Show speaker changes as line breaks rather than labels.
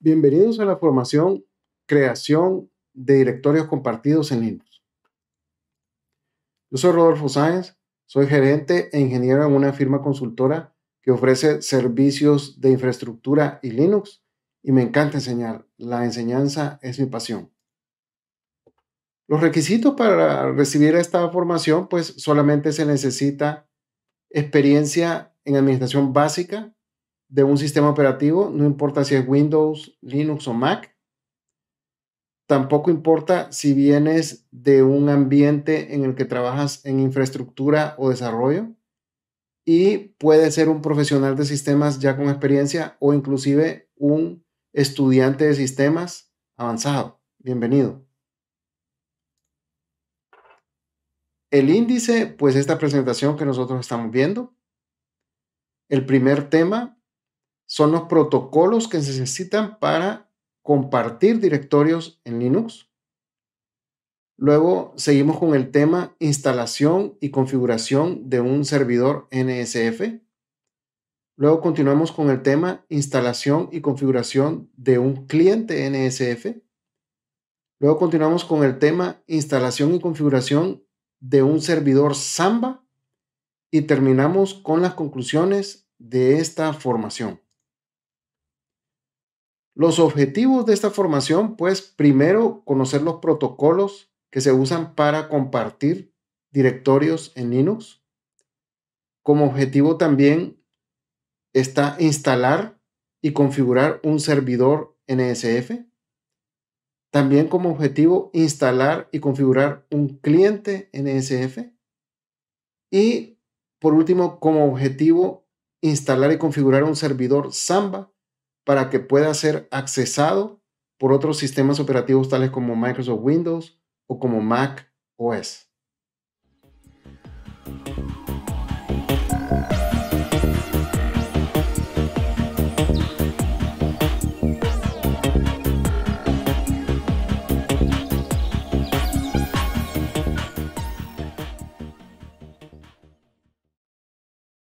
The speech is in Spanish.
Bienvenidos a la formación Creación de Directorios Compartidos en Linux. Yo soy Rodolfo Sáenz, soy gerente e ingeniero en una firma consultora que ofrece servicios de infraestructura y Linux y me encanta enseñar. La enseñanza es mi pasión. Los requisitos para recibir esta formación, pues solamente se necesita experiencia en administración básica de un sistema operativo, no importa si es Windows, Linux o Mac. Tampoco importa si vienes de un ambiente en el que trabajas en infraestructura o desarrollo. Y puede ser un profesional de sistemas ya con experiencia o inclusive un estudiante de sistemas avanzado. Bienvenido. El índice, pues esta presentación que nosotros estamos viendo. El primer tema son los protocolos que se necesitan para compartir directorios en Linux. Luego seguimos con el tema instalación y configuración de un servidor NSF. Luego continuamos con el tema instalación y configuración de un cliente NSF. Luego continuamos con el tema instalación y configuración de un servidor Samba y terminamos con las conclusiones de esta formación. Los objetivos de esta formación, pues primero conocer los protocolos que se usan para compartir directorios en Linux. Como objetivo también está instalar y configurar un servidor NSF. También como objetivo instalar y configurar un cliente NSF. Y por último, como objetivo instalar y configurar un servidor Samba para que pueda ser accesado por otros sistemas operativos tales como Microsoft Windows o como Mac OS.